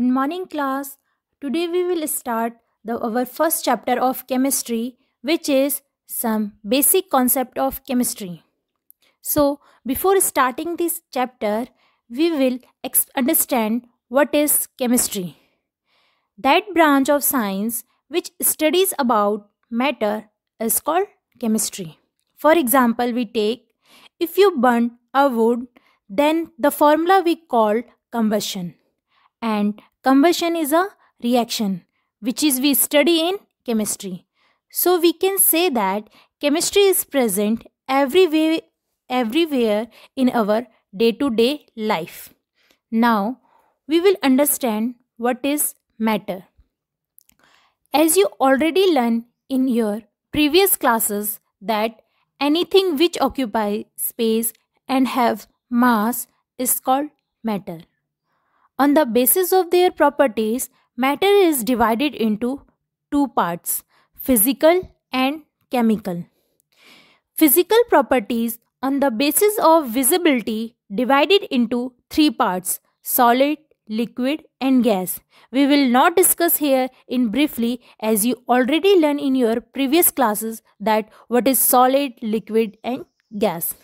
Good morning class. Today we will start the our first chapter of chemistry which is some basic concept of chemistry. So before starting this chapter we will understand what is chemistry. That branch of science which studies about matter is called chemistry. For example we take if you burn a wood then the formula we call combustion and combustion is a reaction which is we study in chemistry. So we can say that chemistry is present everywhere everywhere in our day-to-day -day life. Now we will understand what is matter. As you already learned in your previous classes that anything which occupies space and have mass is called matter. On the basis of their properties, matter is divided into two parts physical and chemical. Physical properties on the basis of visibility divided into three parts solid, liquid, and gas. We will not discuss here in briefly as you already learn in your previous classes that what is solid, liquid, and gas.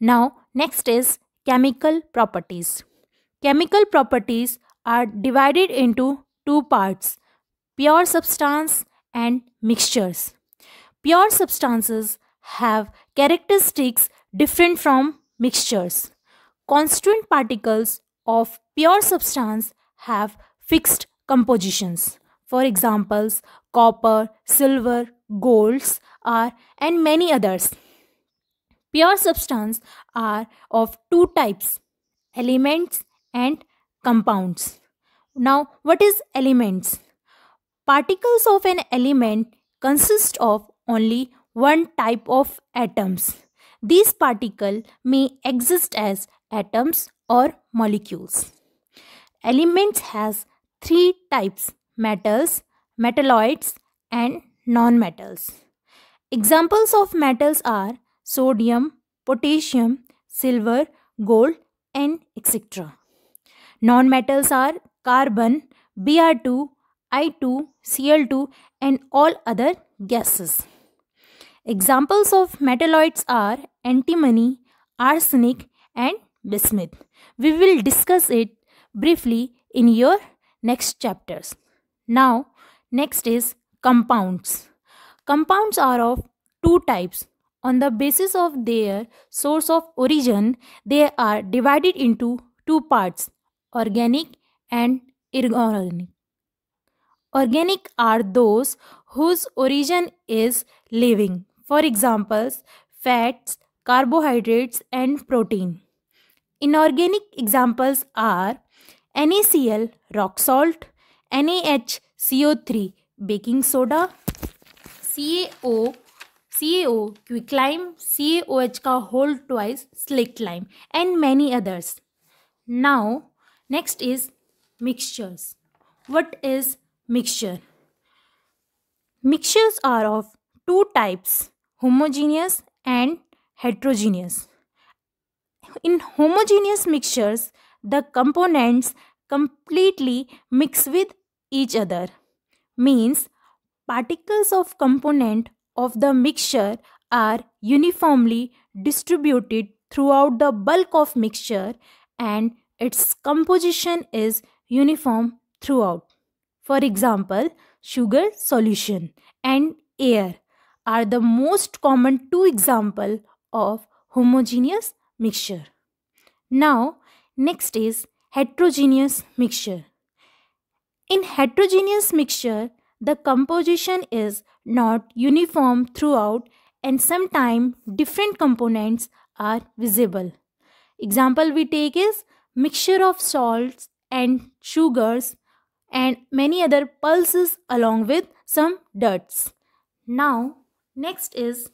Now, next is chemical properties. Chemical properties are divided into two parts pure substance and mixtures. Pure substances have characteristics different from mixtures. Constituent particles of pure substance have fixed compositions. For examples, copper, silver, golds are and many others. Pure substances are of two types, elements and compounds. Now, what is elements? Particles of an element consist of only one type of atoms. These particles may exist as atoms or molecules. Elements has three types metals, metalloids and non-metals. Examples of metals are sodium, potassium, silver, gold and etc. Non-metals are carbon, Br2, I2, Cl2 and all other gases. Examples of metalloids are antimony, arsenic and bismuth. We will discuss it briefly in your next chapters. Now, next is compounds. Compounds are of two types. On the basis of their source of origin, they are divided into two parts organic and inorganic. Organic are those whose origin is living, for examples, fats, carbohydrates, and protein. Inorganic examples are NaCl, rock salt, NaHCO3, baking soda, CaO, CaO, quicklime, CaOH ka whole twice, slick lime, and many others. Now, Next is mixtures. What is mixture? Mixtures are of two types, homogeneous and heterogeneous. In homogeneous mixtures, the components completely mix with each other. Means particles of component of the mixture are uniformly distributed throughout the bulk of mixture and its composition is uniform throughout. For example, sugar solution and air are the most common two example of homogeneous mixture. Now, next is heterogeneous mixture. In heterogeneous mixture, the composition is not uniform throughout and sometimes different components are visible. Example we take is mixture of salts and sugars and many other pulses along with some duds. Now next is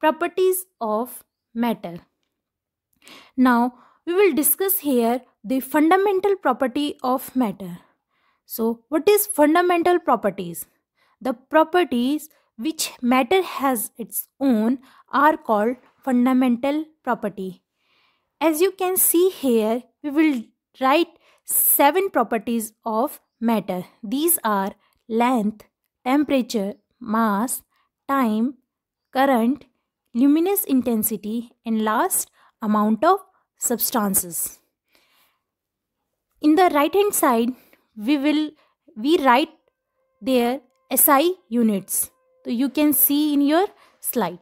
properties of matter. Now we will discuss here the fundamental property of matter. So what is fundamental properties? The properties which matter has its own are called fundamental property as you can see here, we will write seven properties of matter. These are length, temperature, mass, time, current, luminous intensity and last amount of substances. In the right hand side, we will we write their SI units. So you can see in your slide.